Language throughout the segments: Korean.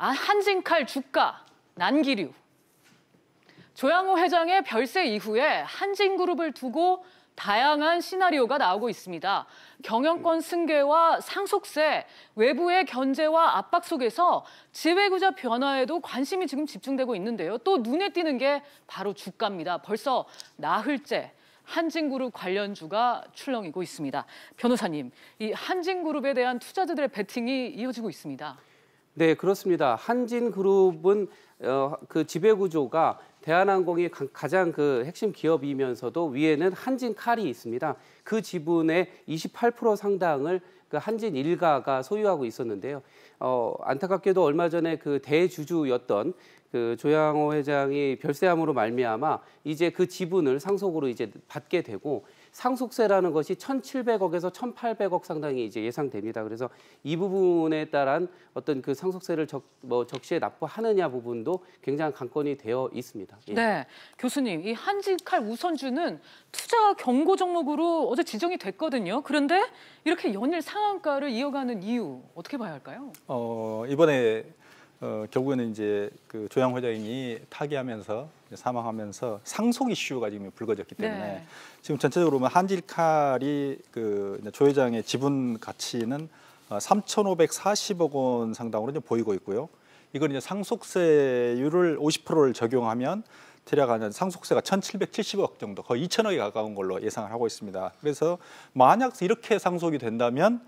아, 한진칼 주가, 난기류. 조양호 회장의 별세 이후에 한진그룹을 두고 다양한 시나리오가 나오고 있습니다. 경영권 승계와 상속세, 외부의 견제와 압박 속에서 지배구조 변화에도 관심이 지금 집중되고 있는데요. 또 눈에 띄는 게 바로 주가입니다. 벌써 나흘째 한진그룹 관련주가 출렁이고 있습니다. 변호사님, 이 한진그룹에 대한 투자자들의 베팅이 이어지고 있습니다. 네, 그렇습니다. 한진그룹은 어, 그 지배구조가 대한항공이 가장 그 핵심 기업이면서도 위에는 한진칼이 있습니다. 그 지분의 28% 상당을 그 한진 일가가 소유하고 있었는데요. 어, 안타깝게도 얼마 전에 그 대주주였던 그 조양호 회장이 별세함으로 말미암아 이제 그 지분을 상속으로 이제 받게 되고 상속세라는 것이 1,700억에서 1,800억 상당히 이제 예상됩니다. 그래서 이 부분에 따른 어떤 그 상속세를 적, 뭐 적시에 납부하느냐 부분도 굉장히 관건이 되어 있습니다. 예. 네, 교수님 이 한진칼 우선주는 투자 경고 종목으로 어제 지정이 됐거든요. 그런데 이렇게 연일 상 상한가를 이어가는 이유 어떻게 봐야 할까요? 어, 이번에 어, 결국에는 이제 그 조양 회장이 타계하면서 사망하면서 상속 이슈가 지금 불거졌기 네. 때문에 네. 지금 전체적으로 보면 한질칼이 그조 회장의 지분 가치는 3,540억 어, 원 상당으로 좀 보이고 있고요. 이건 이제 상속세율을 50%를 적용하면 들대가는 상속세가 1,770억 정도, 거의 2천억에 가까운 걸로 예상을 하고 있습니다. 그래서 만약 이렇게 상속이 된다면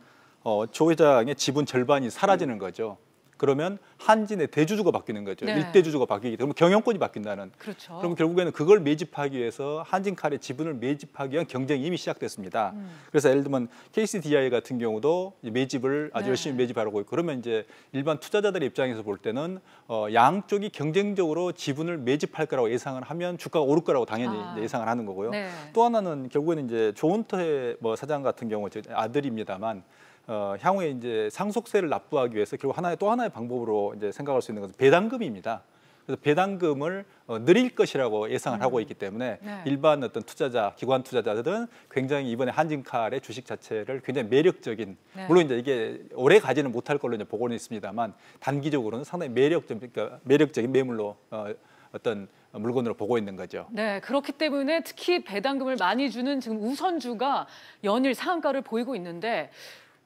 어, 조 회장의 지분 절반이 사라지는 거죠. 그러면 한진의 대주주가 바뀌는 거죠. 네. 일대주주가 바뀌기 때문에 경영권이 바뀐다는. 그렇죠. 그럼 결국에는 그걸 매집하기 위해서 한진칼의 지분을 매집하기 위한 경쟁이 이미 시작됐습니다. 음. 그래서 예를 들면 KCDI 같은 경우도 매집을 아주 네. 열심히 매집하려고 있고 그러면 이제 일반 투자자들의 입장에서 볼 때는 어, 양쪽이 경쟁적으로 지분을 매집할 거라고 예상을 하면 주가가 오를 거라고 당연히 아. 예상을 하는 거고요. 네. 또 하나는 결국에는 이제 조은터의 뭐 사장 같은 경우 아들입니다만 어, 향후에 이제 상속세를 납부하기 위해서 결국 하나의 또 하나의 방법으로 이제 생각할 수 있는 것은 배당금입니다. 그래서 배당금을 어, 늘릴 것이라고 예상을 음. 하고 있기 때문에 네. 일반 어떤 투자자, 기관 투자자들은 굉장히 이번에 한진칼의 주식 자체를 굉장히 매력적인 네. 물론 이제 이게 오래 가지는 못할 걸로 이제 보고는 있습니다만 단기적으로는 상당히 매력적 그러니까 매력적인 매물로 어, 어떤 물건으로 보고 있는 거죠. 네, 그렇기 때문에 특히 배당금을 많이 주는 지금 우선주가 연일 상한가를 보이고 있는데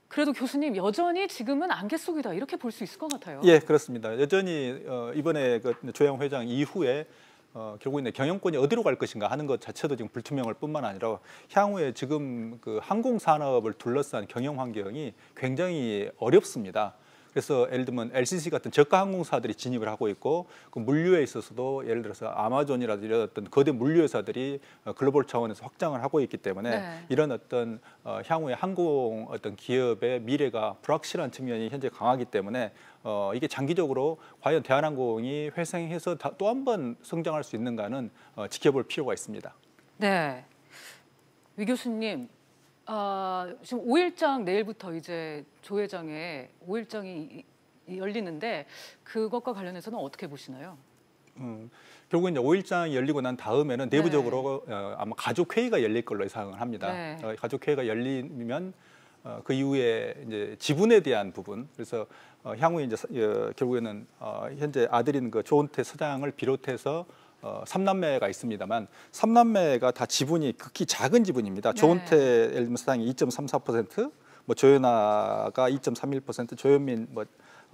그래도 교수님 여전히 지금은 안개 속이다 이렇게 볼 수 있을 것 같아요. 예, 그렇습니다. 여전히 어, 이번에 그 조영 회장 이후에 어, 결국 이 경영권이 어디로 갈 것인가 하는 것 자체도 지금 불투명할 뿐만 아니라 향후에 지금 그 항공 산업을 둘러싼 경영 환경이 굉장히 어렵습니다. 그래서 예를 들면 LCC 같은 저가 항공사들이 진입을 하고 있고 그 물류에 있어서도 예를 들어서 아마존이라든지 이런 어떤 거대 물류회사들이 어, 글로벌 차원에서 확장을 하고 있기 때문에 네. 이런 어떤 어, 향후에 항공 어떤 기업의 미래가 불확실한 측면이 현재 강하기 때문에 어, 이게 장기적으로 과연 대한항공이 회생해서 또 한 번 성장할 수 있는가는 어, 지켜볼 필요가 있습니다. 네. 위 교수님, 아, 지금 5일장 내일부터 이제 조회장의 5일장이 열리는데 그것과 관련해서는 어떻게 보시나요? 음, 결국은 이제 5일장이 열리고 난 다음에는 내부적으로 네. 어, 아마 가족 회의가 열릴 걸로 예상을 합니다. 네. 어, 가족 회의가 열리면 어, 그 이후에 이제 지분에 대한 부분 그래서 어, 향후에 이제 어, 결국에는 어, 현재 아들인 그 조은태 서장을 비롯해서 어, 3남매가 있습니다만 삼남매가다 지분이 극히 작은 지분입니다. 네. 조은태 예를 들면 사당이 2.34%, 뭐 조연아가 2.31%, 조현민 뭐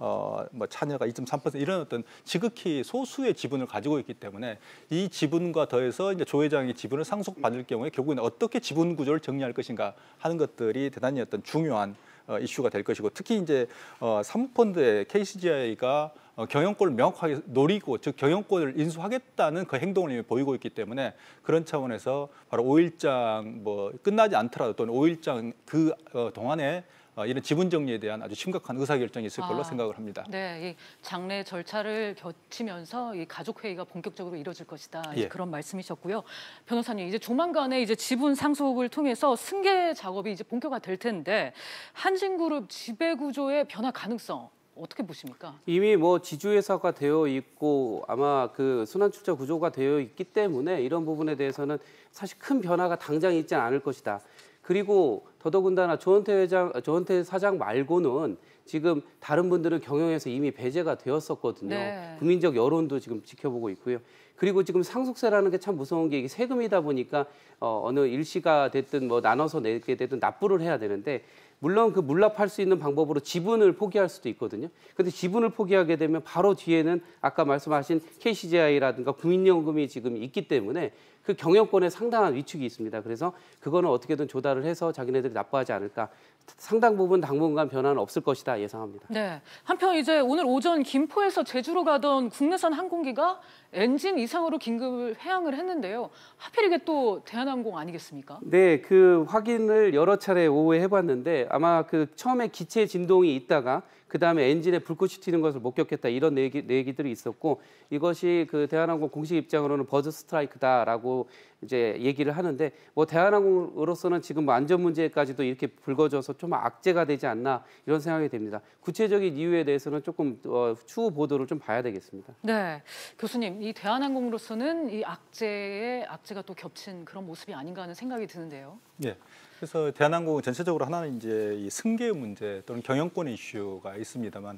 어, 뭐 찬여가 2.3% 이런 어떤 지극히 소수의 지분을 가지고 있기 때문에 이 지분과 더해서 이제 조 회장의 지분을 상속받을 경우에 결국에는 어떻게 지분 구조를 정리할 것인가 하는 것들이 대단히 어떤 중요한 어, 이슈가 될 것이고 특히 이제 어, 사모펀드의 KCGI가 어, 경영권을 명확하게 노리고 즉 경영권을 인수하겠다는 그 행동을 이미 보이고 있기 때문에 그런 차원에서 바로 5일장 뭐 끝나지 않더라도 또는 5일장 그 어, 동안에 어, 이런 지분 정리에 대한 아주 심각한 의사결정이 있을 걸로 아, 생각을 합니다. 네, 장례 절차를 거치면서 이 가족회의가 본격적으로 이뤄질 것이다 예. 그런 말씀이셨고요. 변호사님 이제 조만간에 이제 지분 상속을 통해서 승계 작업이 이제 본격화될 텐데 한진그룹 지배구조의 변화 가능성 어떻게 보십니까? 이미 뭐 지주회사가 되어 있고 아마 그 순환출자 구조가 되어 있기 때문에 이런 부분에 대해서는 사실 큰 변화가 당장 있지 않을 것이다. 그리고 더더군다나 조은태 회장, 조은태 사장 말고는 지금 다른 분들은 경영에서 이미 배제가 되었었거든요. 네. 국민적 여론도 지금 지켜보고 있고요. 그리고 지금 상속세라는 게 참 무서운 게 이게 세금이다 보니까 어, 어느 일시가 됐든 뭐 나눠서 내게 되든 납부를 해야 되는데 물론 그 물납할 수 있는 방법으로 지분을 포기할 수도 있거든요. 근데 지분을 포기하게 되면 바로 뒤에는 아까 말씀하신 KCJI라든가 국민연금이 지금 있기 때문에 그 경영권에 상당한 위축이 있습니다. 그래서 그거는 어떻게든 조달을 해서 자기네들이 납부하지 않을까. 상당 부분 당분간 변화는 없을 것이다 예상합니다. 네. 한편 이제 오늘 오전 김포에서 제주로 가던 국내선 항공기가 엔진 이상으로 긴급 해양을 했는데요. 하필 이게 또 대한항공 아니겠습니까? 네, 그 확인을 여러 차례 오후에 해봤는데 아마 그 처음에 기체 진동이 있다가 그다음에 엔진에 불꽃이 튀는 것을 목격했다 이런 얘기, 얘기들이 있었고 이것이 그 대한항공 공식 입장으로는 버즈 스트라이크다라고 이제 얘기를 하는데 뭐 대한항공으로서는 지금 뭐 안전 문제까지도 이렇게 불거져서 좀 악재가 되지 않나 이런 생각이 됩니다. 구체적인 이유에 대해서는 조금 어, 추후 보도를 좀 봐야 되겠습니다. 네, 교수님 이 대한항공으로서는 이 악재에 악재가 또 겹친 그런 모습이 아닌가 하는 생각이 드는데요. 네. 그래서 대한항공 전체적으로 하나는 이제 이 승계 문제 또는 경영권 이슈가 있습니다만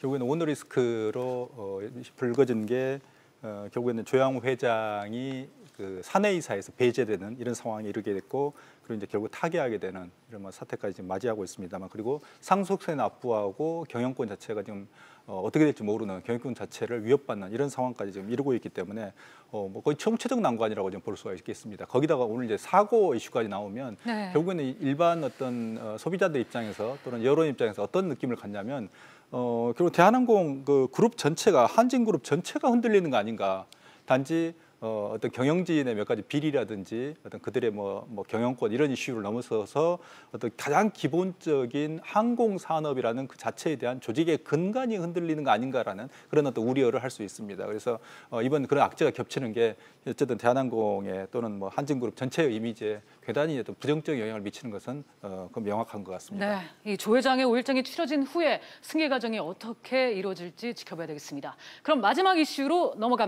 결국에는 오너리스크로 어, 불거진 게 어, 결국에는 조양호 회장이 그 사내이사에서 배제되는 이런 상황에 이르게 됐고 그리고 이제 결국 타계하게 되는 이런 뭐 사태까지 지금 맞이하고 있습니다만 그리고 상속세 납부하고 경영권 자체가 지금 어, 어떻게 될지 모르는 경영권 자체를 위협받는 이런 상황까지 지금 이르고 있기 때문에 어, 뭐 거의 총체적 난관이라고 좀볼 수가 있겠습니다. 거기다가 오늘 이제 사고 이슈까지 나오면 네. 결국에는 일반 어떤 어, 소비자들 입장에서 또는 여론 입장에서 어떤 느낌을 갖냐면 어, 그리고 대한항공 그 그룹 전체가 한진그룹 전체가 흔들리는 거 아닌가. 단지 어, 어떤 경영진의 몇 가지 비리라든지 어떤 그들의 뭐, 뭐 경영권 이런 이슈를 넘어서서 어떤 가장 기본적인 항공 산업이라는 그 자체에 대한 조직의 근간이 흔들리는 거 아닌가라는 그런 어떤 우려를 할 수 있습니다. 그래서 어, 이번 그런 악재가 겹치는 게 어쨌든 대한항공의 또는 뭐 한진그룹 전체의 이미지에 괴단히 어떤 부정적 영향을 미치는 것은 어, 명확한 것 같습니다. 네, 조 회장의 5일장이 치러진 후에 승계 과정이 어떻게 이루어질지 지켜봐야 되겠습니다. 그럼 마지막 이슈로 넘어갑니다.